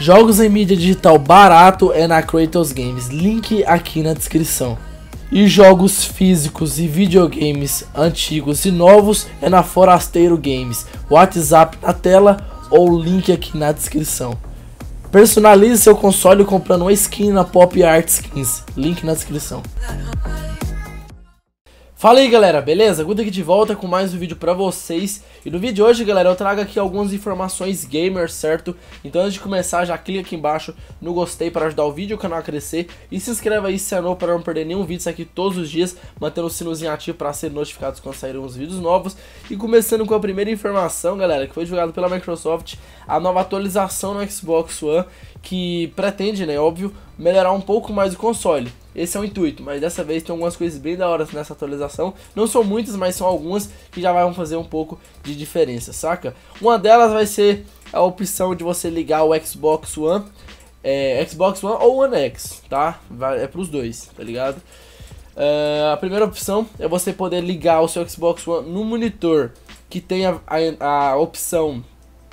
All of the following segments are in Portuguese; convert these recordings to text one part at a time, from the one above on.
Jogos em mídia digital barato é na Kratos Games, link aqui na descrição. E jogos físicos e videogames antigos e novos é na Forasteiro Games. WhatsApp na tela ou link aqui na descrição. Personalize seu console comprando uma skin na Pop Art Skins, link na descrição. Fala aí galera, beleza? Guda aqui de volta com mais um vídeo pra vocês E no vídeo de hoje galera eu trago aqui algumas informações gamer, certo? Então antes de começar já clica aqui embaixo no gostei para ajudar o vídeo e o canal a crescer E se inscreva aí se é novo para não perder nenhum vídeo, isso aqui todos os dias Mantendo o sinozinho ativo para ser notificado quando saírem os vídeos novos E começando com a primeira informação galera, que foi divulgada pela Microsoft A nova atualização no Xbox One Que pretende, né, óbvio, melhorar um pouco mais o console esse é o intuito, mas dessa vez tem algumas coisas bem da hora nessa atualização. Não são muitas, mas são algumas que já vão fazer um pouco de diferença, saca? Uma delas vai ser a opção de você ligar o Xbox One, é, Xbox One ou One X, tá? Vai, é pros dois, tá ligado? Uh, a primeira opção é você poder ligar o seu Xbox One no monitor que tem a, a, a opção,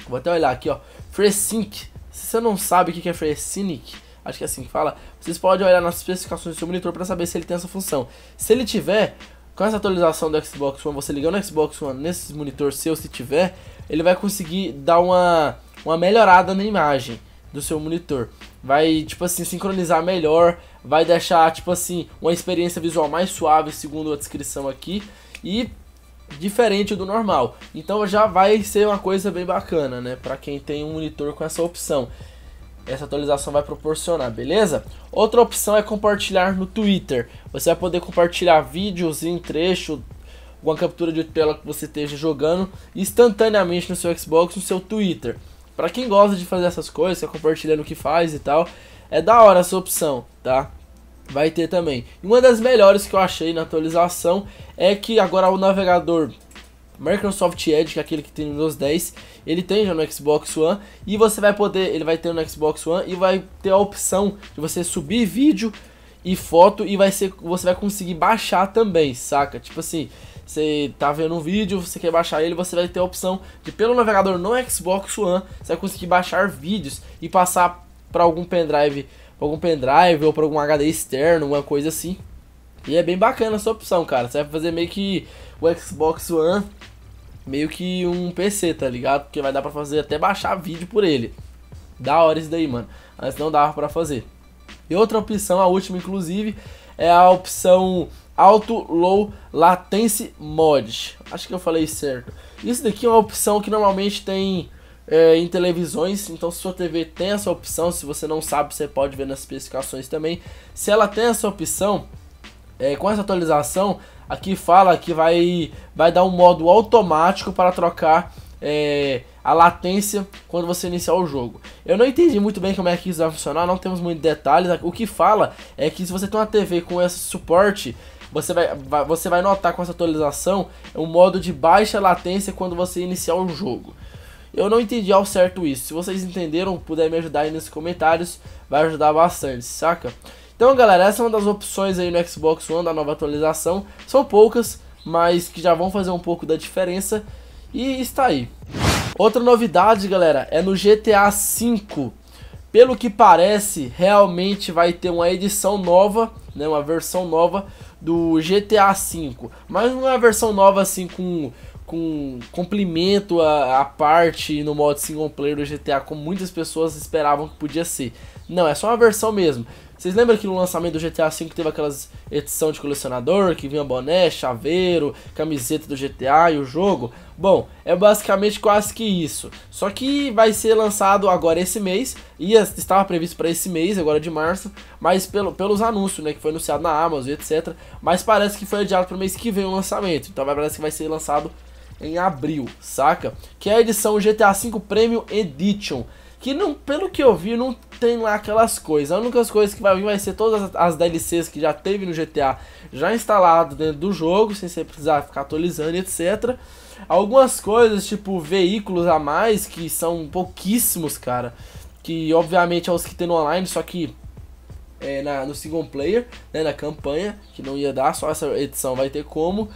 vou até olhar aqui, ó, FreeSync. Se você não sabe o que é FreeSync, acho que é assim que fala, vocês podem olhar nas especificações do seu monitor para saber se ele tem essa função. Se ele tiver, com essa atualização do Xbox One, você ligando o Xbox One nesse monitor seu, se tiver, ele vai conseguir dar uma, uma melhorada na imagem do seu monitor. Vai, tipo assim, sincronizar melhor, vai deixar, tipo assim, uma experiência visual mais suave, segundo a descrição aqui, e diferente do normal. Então já vai ser uma coisa bem bacana, né, para quem tem um monitor com essa opção essa atualização vai proporcionar, beleza? Outra opção é compartilhar no Twitter. Você vai poder compartilhar vídeos em trecho, alguma captura de tela que você esteja jogando instantaneamente no seu Xbox, no seu Twitter. Para quem gosta de fazer essas coisas, é compartilhando o que faz e tal, é da hora essa opção, tá? Vai ter também. E uma das melhores que eu achei na atualização é que agora o navegador Microsoft Edge, que é aquele que tem Windows 10, ele tem já no Xbox One e você vai poder, ele vai ter no Xbox One e vai ter a opção de você subir vídeo e foto e vai ser, você vai conseguir baixar também, saca? Tipo assim, você tá vendo um vídeo, você quer baixar ele, você vai ter a opção de pelo navegador no Xbox One, você vai conseguir baixar vídeos e passar para algum pendrive, pra algum pendrive ou para algum HD externo, uma coisa assim, e é bem bacana essa opção, cara. Você vai fazer meio que o Xbox One, meio que um PC, tá ligado? Porque vai dar pra fazer até baixar vídeo por ele. Da hora isso daí, mano. mas não dava pra fazer. E outra opção, a última inclusive, é a opção Auto Low Latency Mod. Acho que eu falei certo. Isso daqui é uma opção que normalmente tem é, em televisões, então se sua TV tem essa opção, se você não sabe, você pode ver nas especificações também. Se ela tem essa opção, é, com essa atualização, aqui fala que vai, vai dar um modo automático para trocar é, a latência quando você iniciar o jogo. Eu não entendi muito bem como é que isso vai funcionar, não temos muitos detalhes. O que fala é que se você tem uma TV com esse suporte, você vai, vai, você vai notar com essa atualização um modo de baixa latência quando você iniciar o jogo. Eu não entendi ao certo isso. Se vocês entenderam, puder me ajudar aí nos comentários, vai ajudar bastante, saca? Então, galera, essa é uma das opções aí no Xbox One da nova atualização. São poucas, mas que já vão fazer um pouco da diferença e está aí. Outra novidade, galera, é no GTA V. Pelo que parece, realmente vai ter uma edição nova, né, uma versão nova do GTA V. Mas não é uma versão nova assim com com cumprimento a, a parte no modo single player do GTA como muitas pessoas esperavam que podia ser. Não, é só uma versão mesmo. Vocês lembram que no lançamento do GTA V teve aquelas edição de colecionador que vinha boné, chaveiro, camiseta do GTA e o jogo? Bom, é basicamente quase que isso. Só que vai ser lançado agora esse mês, ia estava previsto para esse mês, agora de março, mas pelo, pelos anúncios, né, que foi anunciado na Amazon, etc. Mas parece que foi adiado para o mês que vem o lançamento. Então parece que vai ser lançado em abril, saca? Que é a edição GTA V Premium Edition. Que não, pelo que eu vi, não tem lá aquelas coisas. A única coisa que vai vir vai ser todas as DLCs que já teve no GTA já instalado dentro do jogo, sem você precisar ficar atualizando, etc. Algumas coisas, tipo veículos a mais, que são pouquíssimos, cara. Que obviamente é os que tem no online, só que é, na, no single player, né, na campanha, que não ia dar, só essa edição vai ter como.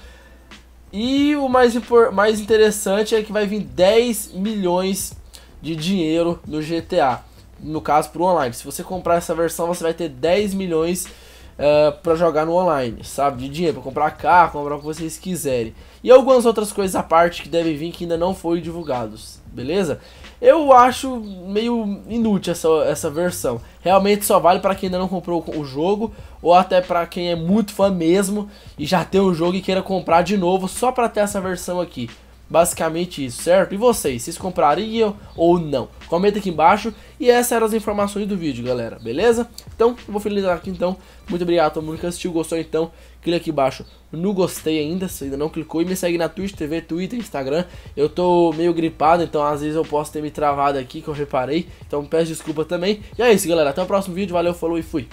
E o mais, mais interessante é que vai vir 10 milhões de dinheiro no GTA. No caso, para o online. Se você comprar essa versão, você vai ter 10 milhões uh, eh, para jogar no online, sabe? De dinheiro, para comprar carro, comprar o que vocês quiserem. E algumas outras coisas à parte que devem vir que ainda não foram divulgados, beleza? Eu acho meio inútil essa, essa versão. Realmente só vale para quem ainda não comprou o jogo, ou até para quem é muito fã mesmo e já tem o jogo e queira comprar de novo só para ter essa versão aqui. Basicamente isso, certo? E vocês, vocês comprariam ou não? Comenta aqui embaixo. E essas eram as informações do vídeo, galera, beleza? Então, vou finalizar aqui então. Muito obrigado a todo mundo que assistiu, gostou então, clica aqui embaixo no gostei ainda, se ainda não clicou. E me segue na Twitch TV, Twitter, Instagram. Eu tô meio gripado, então às vezes eu posso ter me travado aqui, que eu reparei. Então peço desculpa também. E é isso, galera. Até o próximo vídeo. Valeu, falou e fui.